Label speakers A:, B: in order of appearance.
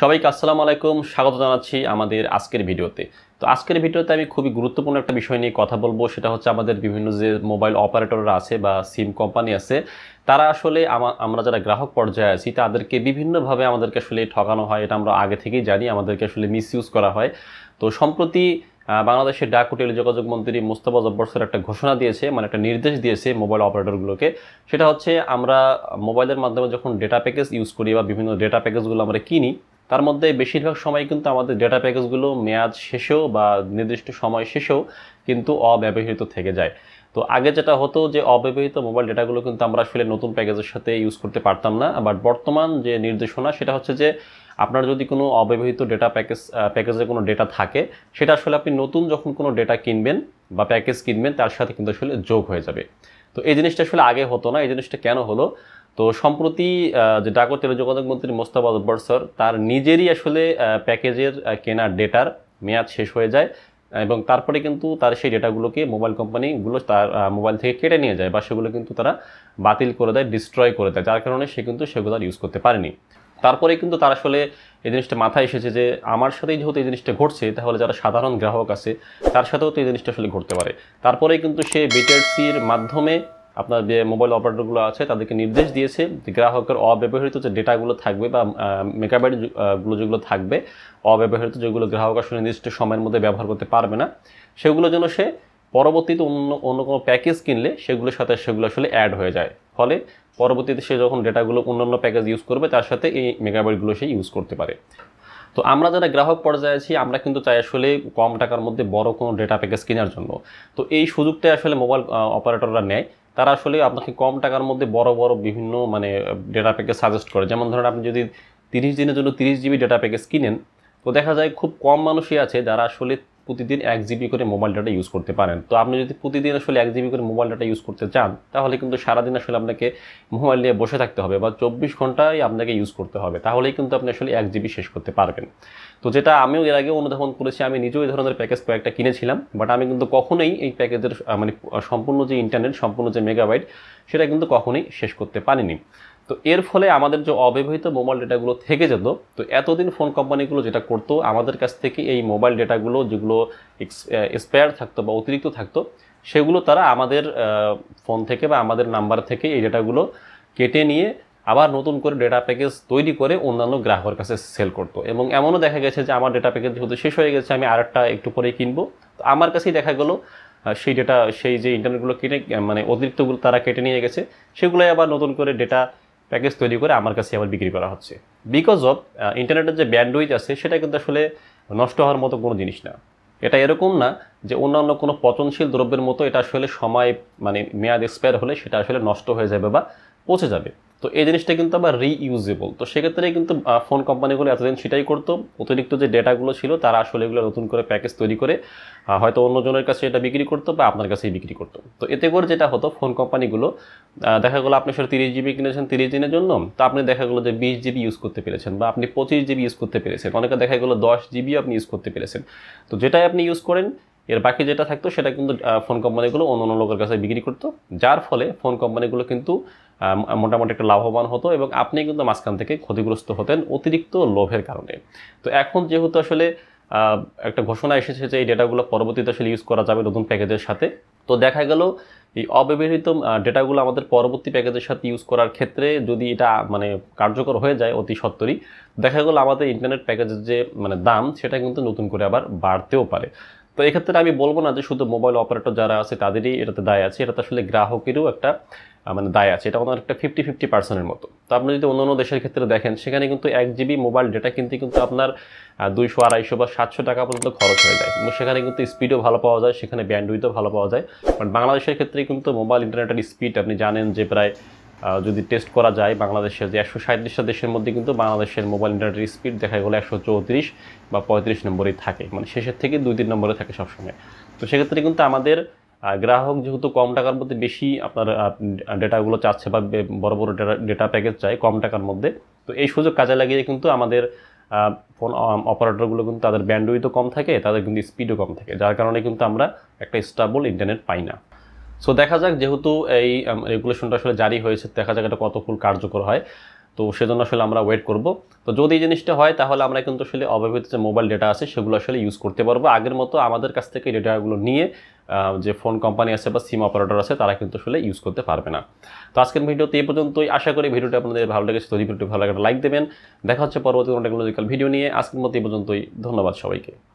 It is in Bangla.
A: সবাইকে আসসালামু আলাইকুম স্বাগত জানাচ্ছি আমাদের আজকের ভিডিওতে তো আজকের ভিডিওতে আমি খুবই গুরুত্বপূর্ণ একটা বিষয় নিয়ে কথা বলবো সেটা হচ্ছে আমাদের বিভিন্ন যে মোবাইল অপারেটররা আছে বা সিম কোম্পানি আছে তারা আসলে আমরা যারা গ্রাহক পর্যায়ে আছি তাদেরকে বিভিন্নভাবে আমাদেরকে আসলে ঠকানো হয় এটা আমরা আগে থেকেই জানি আমাদেরকে আসলে মিসইউজ করা হয় তো সম্প্রতি বাংলাদেশের ডাক ও টেলিযোগাযোগ মন্ত্রী মুস্তফা জব্বর একটা ঘোষণা দিয়েছে মানে একটা নির্দেশ দিয়েছে মোবাইল অপারেটরগুলোকে সেটা হচ্ছে আমরা মোবাইলের মাধ্যমে যখন ডেটা প্যাকেজ ইউজ করি বা বিভিন্ন ডেটা প্যাকেজগুলো আমরা কিনি তার মধ্যে বেশিরভাগ সময় কিন্তু আমাদের ডেটা প্যাকেজগুলো মেয়াদ শেষেও বা নির্দিষ্ট সময় শেষেও কিন্তু অব্যবহৃত থেকে যায় তো আগে যেটা হতো যে অব্যবহৃত মোবাইল ডেটাগুলো কিন্তু আমরা আসলে নতুন প্যাকেজের সাথে ইউজ করতে পারতাম না বাট বর্তমান যে নির্দেশনা সেটা হচ্ছে যে আপনার যদি কোনো অব্যবহৃত ডেটা প্যাকেজ প্যাকেজে কোনো ডেটা থাকে সেটা আসলে আপনি নতুন যখন কোনো ডেটা কিনবেন বা প্যাকেজ কিনবেন তার সাথে কিন্তু আসলে যোগ হয়ে যাবে তো এই জিনিসটা আসলে আগে হতো না এই জিনিসটা কেন হলো তো সম্প্রতি যে ডাক ও টেলিযোগাযোগ মন্ত্রী মোস্তাবাদ বর্সর তার নিজেরই আসলে প্যাকেজের কেনা ডেটার মেয়াদ শেষ হয়ে যায় এবং তারপরে কিন্তু তার সেই ডেটাগুলোকে মোবাইল কোম্পানিগুলো তার মোবাইল থেকে কেটে নিয়ে যায় বা সেগুলো কিন্তু তারা বাতিল করে দেয় ডিস্ট্রয় করে দেয় যার কারণে সে কিন্তু সেগুলো ইউজ করতে পারেনি তারপরে কিন্তু তার আসলে এই জিনিসটা মাথায় এসেছে যে আমার সাথেই যেহেতু এই জিনিসটা ঘটছে তাহলে যারা সাধারণ গ্রাহক আছে তার সাথেও তো এই জিনিসটা আসলে ঘটতে পারে তারপরে কিন্তু সে বিটিআরসির মাধ্যমে আপনার যে মোবাইল অপারেটরগুলো আছে তাদেরকে নির্দেশ দিয়েছে যে গ্রাহকের অব্যবহৃত যে ডেটাগুলো থাকবে বা মেকাবাইটগুলো যেগুলো থাকবে অব্যবহৃত যেগুলো গ্রাহক আসলে নির্দিষ্ট সময়ের মধ্যে ব্যবহার করতে পারবে না সেগুলো যেন সে পরবর্তীতে অন্য অন্য কোনো প্যাকেজ কিনলে সেগুলোর সাথে সেগুলো আসলে অ্যাড হয়ে যায় ফলে পরবর্তীতে সে যখন ডেটাগুলো অন্যান্য প্যাকেজ ইউজ করবে তার সাথে এই মেগাবাইটগুলো সে ইউজ করতে পারে তো আমরা যারা গ্রাহক পর্যায়ে আছি আমরা কিন্তু চাই আসলে কম টাকার মধ্যে বড় কোনো ডেটা প্যাকেজ কেনার জন্য তো এই সুযোগটা আসলে মোবাইল অপারেটররা নেয় তারা আসলে আপনাকে কম টাকার মধ্যে বড় বড় বিভিন্ন মানে ডেটা প্যাকেজ সাজেস্ট করে যেমন ধরেন আপনি যদি তিরিশ দিনের জন্য তিরিশ জিবি ডেটা প্যাকেজ কিনেন তো দেখা যায় খুব কম মানুষই আছে যারা আসলে প্রতিদিন এক জিবি করে মোবাইল ডাটা ইউজ করতে পারেন তো আপনি যদি প্রতিদিন আসলে এক জিবি করে মোবাইল ডাটা ইউজ করতে চান তাহলে কিন্তু সারাদিন আসলে আপনাকে মোবাইল নিয়ে বসে থাকতে হবে বা চব্বিশ ঘন্টাই আপনাকে ইউজ করতে হবে তাহলেই কিন্তু আপনি আসলে এক জিবি শেষ করতে পারবেন তো যেটা আমিও এর আগে অনুধাবন করেছি আমি নিজেও এই ধরনের প্যাকেজ কয়েকটা কিনেছিলাম বাট আমি কিন্তু কখনোই এই প্যাকেজের মানে সম্পূর্ণ যে ইন্টারনেট সম্পূর্ণ যে মেগাবাইট সেটা কিন্তু কখনোই শেষ করতে পারিনি তো এর ফলে আমাদের যে অব্যবহৃত মোবাইল ডেটাগুলো থেকে যেত তো এতদিন ফোন কোম্পানিগুলো যেটা করতো আমাদের কাছ থেকে এই মোবাইল ডেটাগুলো যেগুলো এক্সপায়ার থাকতো বা অতিরিক্ত থাকতো সেগুলো তারা আমাদের ফোন থেকে বা আমাদের নাম্বার থেকে এই ডেটাগুলো কেটে নিয়ে আবার নতুন করে ডেটা প্যাকেজ তৈরি করে অন্যান্য গ্রাহকের কাছে সেল করতো এবং এমনও দেখা গেছে যে আমার ডেটা প্যাকেজ যেহেতু শেষ হয়ে গেছে আমি আরেকটা একটু পরেই কিনবো তো আমার কাছেই দেখা গেলো সেই ডেটা সেই যে ইন্টারনেটগুলো কিনে মানে অতিরিক্তগুলো তারা কেটে নিয়ে গেছে সেগুলোই আবার নতুন করে ডেটা প্যাকেজ তৈরি করে আমার কাছে আবার বিক্রি করা হচ্ছে বিকজ অফ ইন্টারনেটের যে ব্যান্ডউইথ আছে সেটা কিন্তু আসলে নষ্ট হওয়ার মতো কোনো জিনিস না এটা এরকম না যে অন্যান্য কোনো পচনশীল দ্রব্যের মতো এটা আসলে সময় মানে মেয়াদ এক্সপায়ার হলে সেটা আসলে নষ্ট হয়ে যাবে বা পচে যাবে তো এই জিনিসটা কিন্তু আবার রিইউজেবল তো সেক্ষেত্রে কিন্তু ফোন কোম্পানিগুলো এতদিন সেটাই করতো অতিরিক্ত যে ডেটাগুলো ছিল তারা আসলে এগুলো নতুন করে প্যাকেজ তৈরি করে হয়তো অন্যজনের কাছে এটা বিক্রি করতো বা আপনার কাছেই বিক্রি করতো তো এতে করে যেটা হতো ফোন কোম্পানিগুলো দেখা গেলো আপনি সেটা তিরিশ জিবি কিনেছেন তিরিশ দিনের জন্য তো আপনি দেখা গেলো যে বিশ জিবি ইউজ করতে পেরেছেন বা আপনি পঁচিশ জিবি ইউজ করতে পেরেছেন অনেকে দেখা গেলো দশ জিবি আপনি ইউজ করতে পেরেছেন তো যেটাই আপনি ইউজ করেন এর বাকি যেটা থাকতো সেটা কিন্তু ফোন কোম্পানিগুলো অন্য অন্য লোকের কাছে বিক্রি করতো যার ফলে ফোন কোম্পানিগুলো কিন্তু মোটামুটি একটা লাভবান হতো এবং আপনি কিন্তু মাঝখান থেকে ক্ষতিগ্রস্ত হতেন অতিরিক্ত লোভের কারণে তো এখন যেহেতু আসলে একটা ঘোষণা এসেছে যে এই ডেটাগুলো পরবর্তীতে আসলে ইউজ করা যাবে নতুন প্যাকেজের সাথে তো দেখা গেল এই অব্যবহৃত ডেটাগুলো আমাদের পরবর্তী প্যাকেজের সাথে ইউজ করার ক্ষেত্রে যদি এটা মানে কার্যকর হয়ে যায় অতি সত্তরই দেখা গেল আমাদের ইন্টারনেট প্যাকেজের যে মানে দাম সেটা কিন্তু নতুন করে আবার বাড়তেও পারে তো এক্ষেত্রে আমি বলবো না যে শুধু মোবাইল অপারেটর যারা আছে তাদেরই এটাতে দায় আছে এটাতে আসলে গ্রাহকেরও একটা মানে দায় আছে এটা ওনার একটা ফিফটি ফিফটি পার্সেন্টের মতো তো আপনি যদি অন্য অন্য দেশের ক্ষেত্রে দেখেন সেখানে কিন্তু এক জিবি মোবাইল ডেটা কিন্তু কিন্তু আপনার দুইশো আড়াইশো বা সাতশো টাকা পর্যন্ত খরচ হয়ে যায় এবং সেখানে কিন্তু স্পিডও ভালো পাওয়া যায় সেখানে ব্যান্ডউইথও ভালো পাওয়া যায় বাট বাংলাদেশের ক্ষেত্রে কিন্তু মোবাইল ইন্টারনেটের স্পিড আপনি জানেন যে প্রায় যদি টেস্ট করা যায় বাংলাদেশের যে একশো সাঁত্রিশটা দেশের মধ্যে কিন্তু বাংলাদেশের মোবাইল ইন্টারনেটের স্পিড দেখা গেলো একশো চৌত্রিশ বা পঁয়ত্রিশ নম্বরেই থাকে মানে শেষের থেকে দুই তিন নম্বরে থাকে সবসময় তো সেক্ষেত্রে কিন্তু আমাদের গ্রাহক যেহেতু কম টাকার মধ্যে বেশি আপনার ডেটাগুলো চাচ্ছে বা বড় বড় ডেটা ডেটা প্যাকেজ চাই কম টাকার মধ্যে তো এই সুযোগ কাজে লাগিয়ে কিন্তু আমাদের ফোন অপারেটরগুলো কিন্তু তাদের ব্যান্ডউইথও কম থাকে তাদের কিন্তু স্পিডও কম থাকে যার কারণে কিন্তু আমরা একটা স্টাবল ইন্টারনেট পাই না সো দেখা যাক যেহেতু এই রেগুলেশনটা আসলে জারি হয়েছে দেখা যাক এটা ফুল কার্যকর হয় তো সেজন্য আসলে আমরা ওয়েট করব তো যদি এই জিনিসটা হয় তাহলে আমরা কিন্তু আসলে অব্যবহৃত যে মোবাইল ডেটা আছে সেগুলো আসলে ইউজ করতে পারবো আগের মতো আমাদের কাছ থেকে ডেটাগুলো নিয়ে যে ফোন কোম্পানি আছে বা সিম অপারেটর আছে তারা কিন্তু আসলে ইউজ করতে পারবে না তো আজকের ভিডিওতে এই পর্যন্তই আশা করি ভিডিওটি আপনাদের ভালো লেগেছে তো ভিডিওটি ভালো লাগে লাইক দেবেন দেখা হচ্ছে পরবর্তী কোনো টেকনোলজিক্যাল ভিডিও নিয়ে আজকের মতো এই পর্যন্তই ধন্যবাদ সবাইকে